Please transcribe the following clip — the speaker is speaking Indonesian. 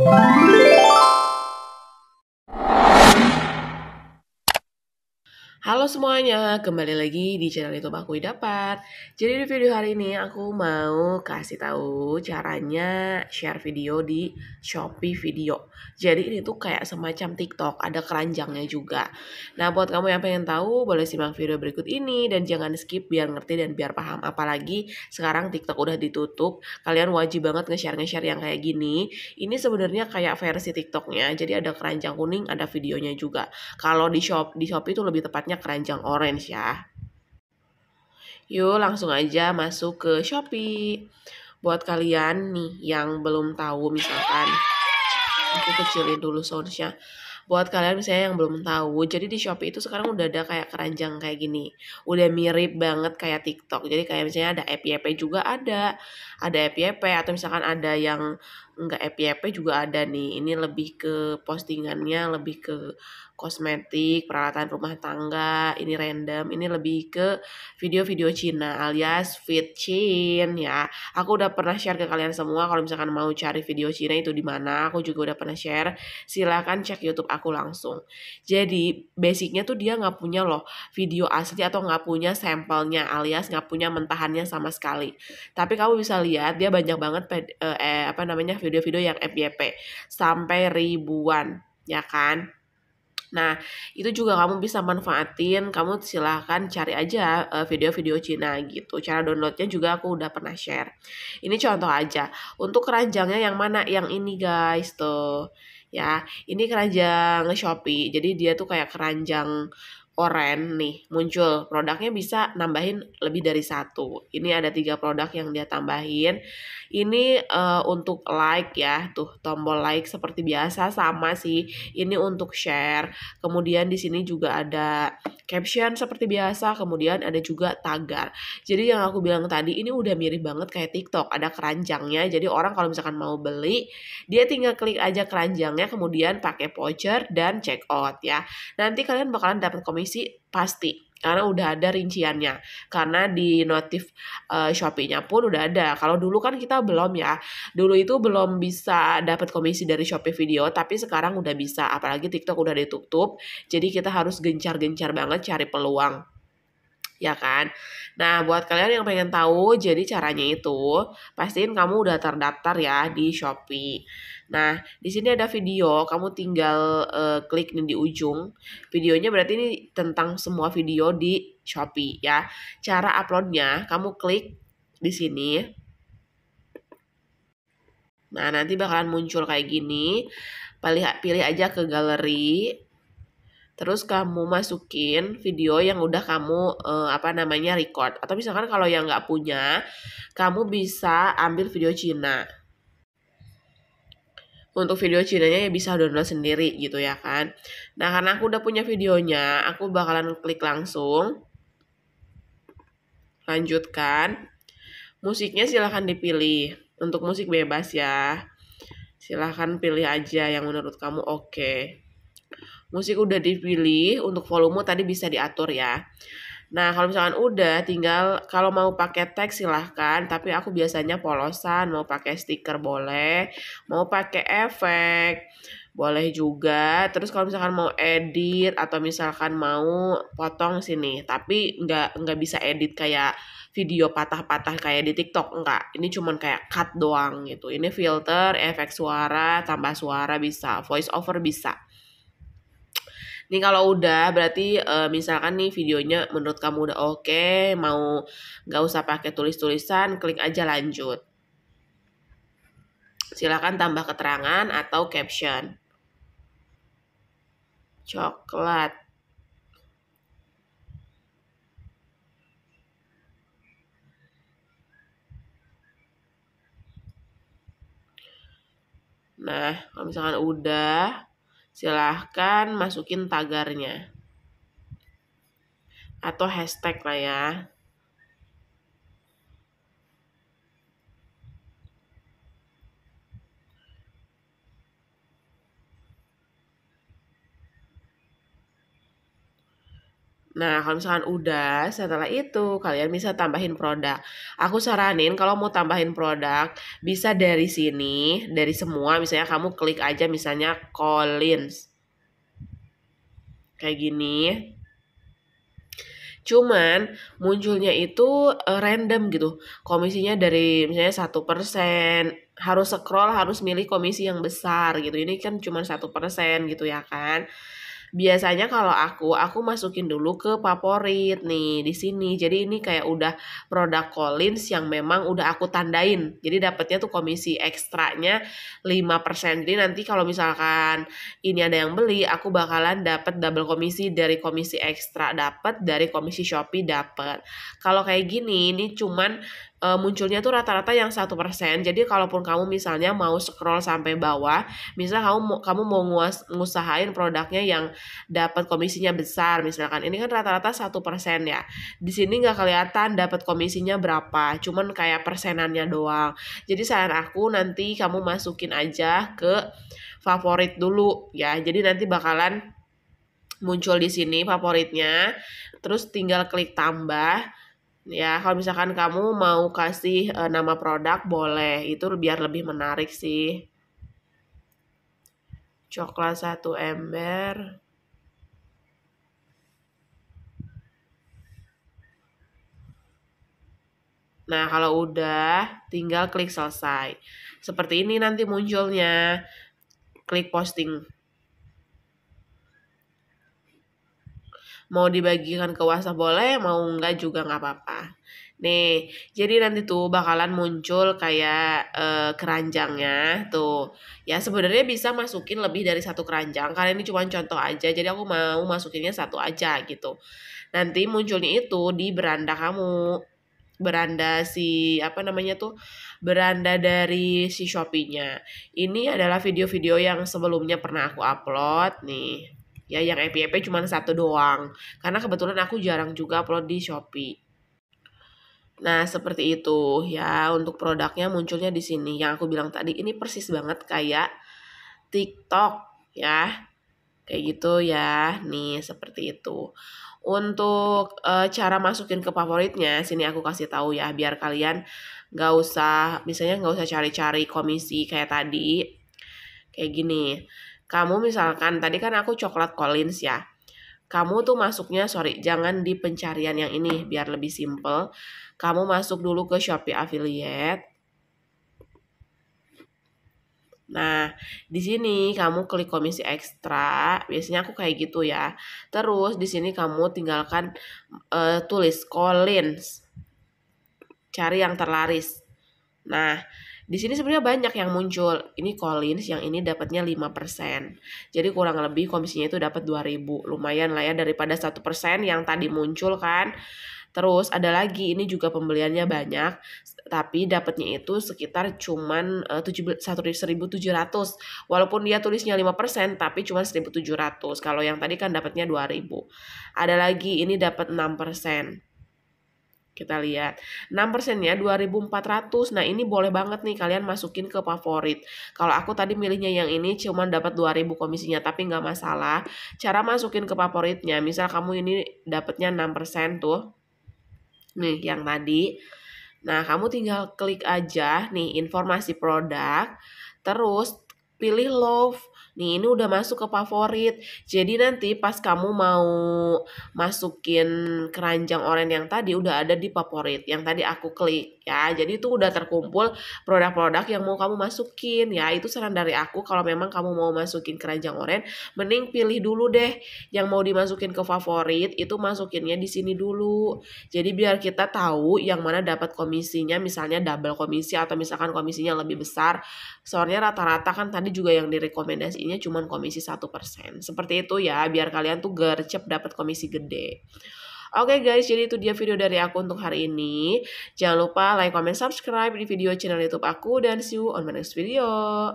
you Halo semuanya, kembali lagi di channel YouTube aku Dapat. Jadi di video hari ini aku mau kasih tahu caranya share video di Shopee Video. Jadi ini tuh kayak semacam TikTok, ada keranjangnya juga. Nah buat kamu yang pengen tahu boleh simak video berikut ini dan jangan skip biar ngerti dan biar paham. Apalagi sekarang TikTok udah ditutup, kalian wajib banget nge-share nge-share yang kayak gini. Ini sebenarnya kayak versi TikToknya, jadi ada keranjang kuning, ada videonya juga. Kalau di shop di Shopee itu lebih tepatnya keranjang orange ya. Yuk langsung aja masuk ke Shopee. Buat kalian nih yang belum tahu misalkan aku kecilin dulu soundnya buat kalian misalnya yang belum tahu jadi di Shopee itu sekarang udah ada kayak keranjang kayak gini udah mirip banget kayak TikTok jadi kayak misalnya ada FYP juga ada ada FYP atau misalkan ada yang nggak Epi Epi juga ada nih. Ini lebih ke postingannya, lebih ke kosmetik, peralatan rumah tangga, ini random, ini lebih ke video-video Cina alias fit Chin ya. Aku udah pernah share ke kalian semua kalau misalkan mau cari video Cina itu di mana, aku juga udah pernah share. Silahkan cek YouTube aku langsung. Jadi basicnya tuh dia nggak punya loh video asli atau nggak punya sampelnya alias nggak punya mentahannya sama sekali. Tapi kamu bisa lihat dia banyak banget eh, eh, apa namanya video-video yang FYP sampai ribuan ya kan Nah, itu juga kamu bisa manfaatin, kamu silahkan cari aja eh, video-video Cina gitu. Cara downloadnya juga aku udah pernah share. Ini contoh aja. Untuk keranjangnya yang mana? Yang ini guys tuh. Ya, ini keranjang Shopee. Jadi dia tuh kayak keranjang oren nih muncul produknya bisa nambahin lebih dari satu ini ada tiga produk yang dia tambahin ini uh, untuk like ya tuh tombol like seperti biasa sama sih ini untuk share kemudian di sini juga ada caption seperti biasa kemudian ada juga tagar jadi yang aku bilang tadi ini udah mirip banget kayak TikTok ada keranjangnya jadi orang kalau misalkan mau beli dia tinggal klik aja keranjangnya kemudian pakai voucher dan check out ya nanti kalian bakalan dapat komisi komisi pasti karena udah ada rinciannya karena di notif uh, Shopee-nya pun udah ada kalau dulu kan kita belum ya dulu itu belum bisa dapat komisi dari Shopee Video tapi sekarang udah bisa apalagi TikTok udah ditutup jadi kita harus gencar-gencar banget cari peluang ya kan? Nah, buat kalian yang pengen tahu jadi caranya itu, pastiin kamu udah terdaftar ya di Shopee. Nah, di sini ada video, kamu tinggal uh, klik nih di ujung. Videonya berarti ini tentang semua video di Shopee ya. Cara uploadnya, kamu klik di sini. Nah, nanti bakalan muncul kayak gini. Pilih, pilih aja ke galeri, terus kamu masukin video yang udah kamu uh, apa namanya record atau misalkan kalau yang nggak punya kamu bisa ambil video Cina untuk video nya ya bisa download sendiri gitu ya kan nah karena aku udah punya videonya aku bakalan klik langsung lanjutkan musiknya silahkan dipilih untuk musik bebas ya silahkan pilih aja yang menurut kamu oke okay musik udah dipilih untuk volume tadi bisa diatur ya. Nah, kalau misalkan udah tinggal kalau mau pakai teks silahkan, tapi aku biasanya polosan, mau pakai stiker boleh, mau pakai efek boleh juga. Terus kalau misalkan mau edit atau misalkan mau potong sini, tapi nggak nggak bisa edit kayak video patah-patah kayak di TikTok enggak. Ini cuman kayak cut doang gitu. Ini filter, efek suara, tambah suara bisa, voice over bisa. Ini kalau udah berarti uh, misalkan nih videonya menurut kamu udah oke, okay, mau nggak usah pakai tulis-tulisan, klik aja lanjut. Silahkan tambah keterangan atau caption. Coklat. Nah, kalau misalkan udah, silahkan masukin tagarnya atau hashtag lah ya Nah, kalau misalkan udah, setelah itu kalian bisa tambahin produk. Aku saranin kalau mau tambahin produk, bisa dari sini, dari semua, misalnya kamu klik aja misalnya Collins. Kayak gini. Cuman munculnya itu eh, random gitu. Komisinya dari misalnya satu persen, harus scroll, harus milih komisi yang besar gitu. Ini kan cuma satu persen gitu ya kan. Biasanya kalau aku, aku masukin dulu ke favorit nih di sini. Jadi ini kayak udah produk Collins yang memang udah aku tandain. Jadi dapatnya tuh komisi ekstranya 5%. Jadi nanti kalau misalkan ini ada yang beli, aku bakalan dapat double komisi dari komisi ekstra dapat, dari komisi Shopee dapat. Kalau kayak gini ini cuman uh, munculnya tuh rata-rata yang satu persen. Jadi kalaupun kamu misalnya mau scroll sampai bawah, misal kamu kamu mau nguas, ngusahain produknya yang dapat komisinya besar, misalkan ini kan rata-rata satu persen ya. Di sini nggak kelihatan dapat komisinya berapa, cuman kayak persenannya doang. Jadi saran aku nanti kamu masukin aja ke favorit dulu ya. Jadi nanti bakalan muncul di sini favoritnya, terus tinggal klik tambah ya kalau misalkan kamu mau kasih uh, nama produk boleh itu biar lebih menarik sih coklat satu ember Nah, kalau udah, tinggal klik selesai. Seperti ini nanti munculnya. Klik posting. mau dibagikan ke WhatsApp boleh mau enggak juga enggak apa-apa nih jadi nanti tuh bakalan muncul kayak e, keranjangnya tuh ya sebenarnya bisa masukin lebih dari satu keranjang karena ini cuma contoh aja jadi aku mau masukinnya satu aja gitu nanti munculnya itu di beranda kamu beranda si apa namanya tuh beranda dari si Shopee-nya. Ini adalah video-video yang sebelumnya pernah aku upload nih ya yang FYP cuma satu doang karena kebetulan aku jarang juga upload di Shopee Nah, seperti itu ya untuk produknya munculnya di sini. Yang aku bilang tadi ini persis banget kayak TikTok ya. Kayak gitu ya. Nih, seperti itu. Untuk e, cara masukin ke favoritnya, sini aku kasih tahu ya biar kalian nggak usah misalnya nggak usah cari-cari komisi kayak tadi. Kayak gini. Kamu misalkan, tadi kan aku coklat Collins ya. Kamu tuh masuknya, sorry, jangan di pencarian yang ini, biar lebih simple. Kamu masuk dulu ke Shopee Affiliate. Nah, di sini kamu klik komisi ekstra, biasanya aku kayak gitu ya. Terus di sini kamu tinggalkan uh, tulis Collins. Cari yang terlaris. Nah, di sini sebenarnya banyak yang muncul. Ini Collins, yang ini dapatnya 5%. Jadi kurang lebih komisinya itu dapat 2000. Lumayan lah ya daripada 1% yang tadi muncul kan. Terus ada lagi ini juga pembeliannya banyak tapi dapatnya itu sekitar cuman eh, uh, 1700 walaupun dia tulisnya 5% tapi cuman 1700. Kalau yang tadi kan dapatnya 2000. Ada lagi ini dapat 6% kita lihat. 6% ya, 2400. Nah, ini boleh banget nih kalian masukin ke favorit. Kalau aku tadi milihnya yang ini cuman dapat 2000 komisinya, tapi nggak masalah. Cara masukin ke favoritnya, misal kamu ini dapatnya 6% tuh. Nih, yang tadi. Nah, kamu tinggal klik aja nih informasi produk, terus pilih love Nih, ini udah masuk ke favorit. Jadi nanti pas kamu mau masukin keranjang oranye yang tadi udah ada di favorit yang tadi aku klik ya. Jadi itu udah terkumpul produk-produk yang mau kamu masukin ya. Itu saran dari aku kalau memang kamu mau masukin keranjang oranye, mending pilih dulu deh yang mau dimasukin ke favorit itu masukinnya di sini dulu. Jadi biar kita tahu yang mana dapat komisinya misalnya double komisi atau misalkan komisinya lebih besar. Soalnya rata-rata kan tadi juga yang direkomendasikan komisinya cuma komisi satu persen Seperti itu ya, biar kalian tuh gercep dapat komisi gede. Oke okay guys, jadi itu dia video dari aku untuk hari ini. Jangan lupa like, comment, subscribe di video channel YouTube aku dan see you on my next video.